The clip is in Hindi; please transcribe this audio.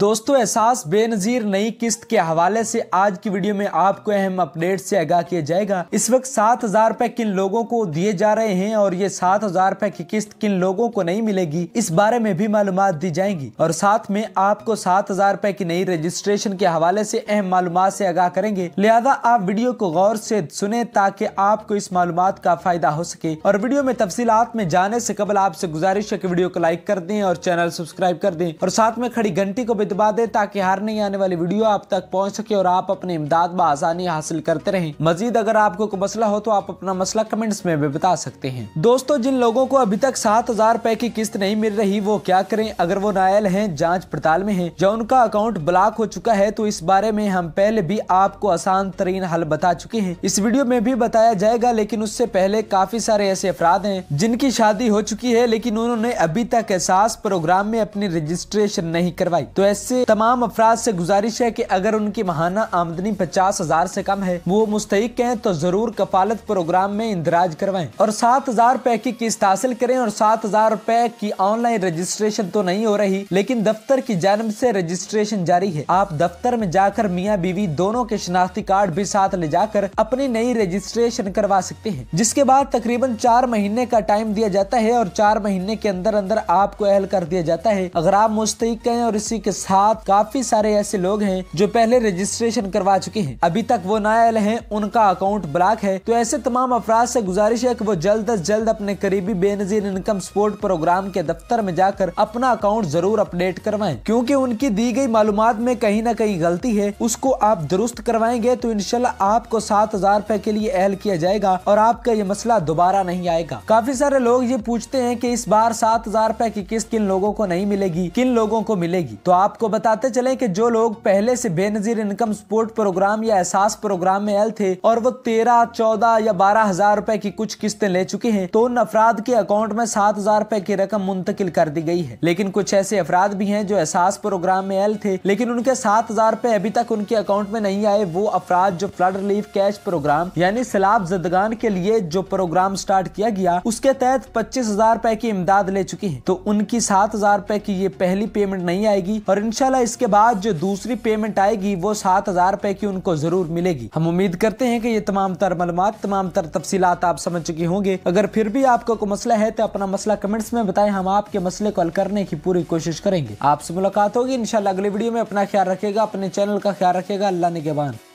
दोस्तों एहसास बेनजीर नई किस्त के हवाले से आज की वीडियो में आपको अहम अपडेट से आगाह किया जाएगा इस वक्त सात हजार रूपए किन लोगों को दिए जा रहे हैं और ये सात हजार रूपए की किस्त किन लोगों को नहीं मिलेगी इस बारे में भी मालूम दी जाएंगी और साथ में आपको सात हजार रूपए की नई रजिस्ट्रेशन के हवाले ऐसी अहम मालूम ऐसी आगाह करेंगे लिहाजा आप वीडियो को गौर ऐसी सुने ताकि आपको इस मालूम का फायदा हो सके और वीडियो में तफसी में जाने ऐसी कबल आपसे गुजारिश है की वीडियो को लाइक कर दें और चैनल सब्सक्राइब कर दें और साथ में खड़ी घंटी को भी दबा दे ताकि हर नई आने वाली वीडियो आप तक पहुँच सके और आप अपनी इमदाद बसानी हासिल करते रहे मजीद अगर आपको कोई मसला हो तो आप अपना मसला कमेंट्स में भी बता सकते हैं दोस्तों जिन लोगों को अभी तक सात हजार रुपए की किस्त नहीं मिल रही वो क्या करें अगर वो नायल है जाँच पड़ताल में हैं या उनका अकाउंट ब्लॉक हो चुका है तो इस बारे में हम पहले भी आपको आसान तरीन हल बता चुके हैं इस वीडियो में भी बताया जाएगा लेकिन उससे पहले काफी सारे ऐसे अफराद हैं जिनकी शादी हो चुकी है लेकिन उन्होंने अभी तक एहसास प्रोग्राम में अपनी रजिस्ट्रेशन नहीं करवाई तो ऐसे तमाम अफराद से गुजारिश है कि अगर उनकी महाना आमदनी पचास हजार ऐसी कम है वो मुस्तक है तो जरूर कफालत प्रोग्राम में इंदराज करवाए और सात हजार रुपए की किस्त हासिल करें और सात हजार रुपए की ऑनलाइन रजिस्ट्रेशन तो नहीं हो रही लेकिन दफ्तर की जानब ऐसी रजिस्ट्रेशन जारी है आप दफ्तर में जाकर मियाँ बीवी दोनों के शनाख्ती कार्ड भी साथ ले जाकर अपनी नई रजिस्ट्रेशन करवा सकते हैं जिसके बाद तकरीबन चार महीने का टाइम दिया जाता है और चार महीने के अंदर अंदर आपको अहल कर दिया जाता है अगर आप मुस्तक है और इसी के साथ काफी सारे ऐसे लोग हैं जो पहले रजिस्ट्रेशन करवा चुके हैं अभी तक वो नायल हैं उनका अकाउंट ब्लॉक है तो ऐसे तमाम अफराज से गुजारिश है कि वो जल्द अज जल्द अपने करीबी बेनजीर इनकम सपोर्ट प्रोग्राम के दफ्तर में जाकर अपना अकाउंट जरूर अपडेट करवाएं क्योंकि उनकी दी गई मालूम में कहीं ना कहीं गलती है उसको आप दुरुस्त करवाएंगे तो इनशाला आपको सात हजार रूपए के लिए अहल किया जाएगा और आपका ये मसला दोबारा नहीं आएगा काफी सारे लोग ये पूछते हैं की इस बार सात हजार रूपए की किस्त किन लोगों को नहीं मिलेगी किन लोगों को मिलेगी तो आप आपको बताते चले कि जो लोग पहले से बेनजीर इनकम सपोर्ट प्रोग्राम या एहसास प्रोग्राम में एल थे और वो तेरह चौदह या बारह हजार रूपए की कुछ किस्तें ले चुके हैं तो उन अफराद के अकाउंट में सात हजार रूपए की रकम मुंतकिल कर दी गई है लेकिन कुछ ऐसे अफराद भी हैं जो एहसास प्रोग्राम में एल थे लेकिन उनके सात हजार रूपए अभी तक उनके अकाउंट में नहीं आए वो अफराद जो फ्लड रिलीफ कैश प्रोग्राम यानी सैलाब जदगान के लिए जो प्रोग्राम स्टार्ट किया गया उसके तहत पच्चीस हजार रूपए की इमदाद ले चुकी है तो उनकी सात हजार रूपए की ये पहली पेमेंट नहीं आएगी और इंशाल्लाह इसके बाद जो दूसरी पेमेंट आएगी वो सात हज़ार रुपए की उनको ज़रूर मिलेगी हम उम्मीद करते हैं कि ये तमाम तर मालूम तमाम तर तफसीत आप समझ चुके होंगे अगर फिर भी आपका कोई मसला है तो अपना मसला कमेंट्स में बताएं हम आपके मसले को हल करने की पूरी कोशिश करेंगे आपसे मुलाकात होगी इंशाल्लाह अगले वीडियो में अपना ख्याल रखेगा अपने चैनल का ख्याल रखेगा अल्लाह ने के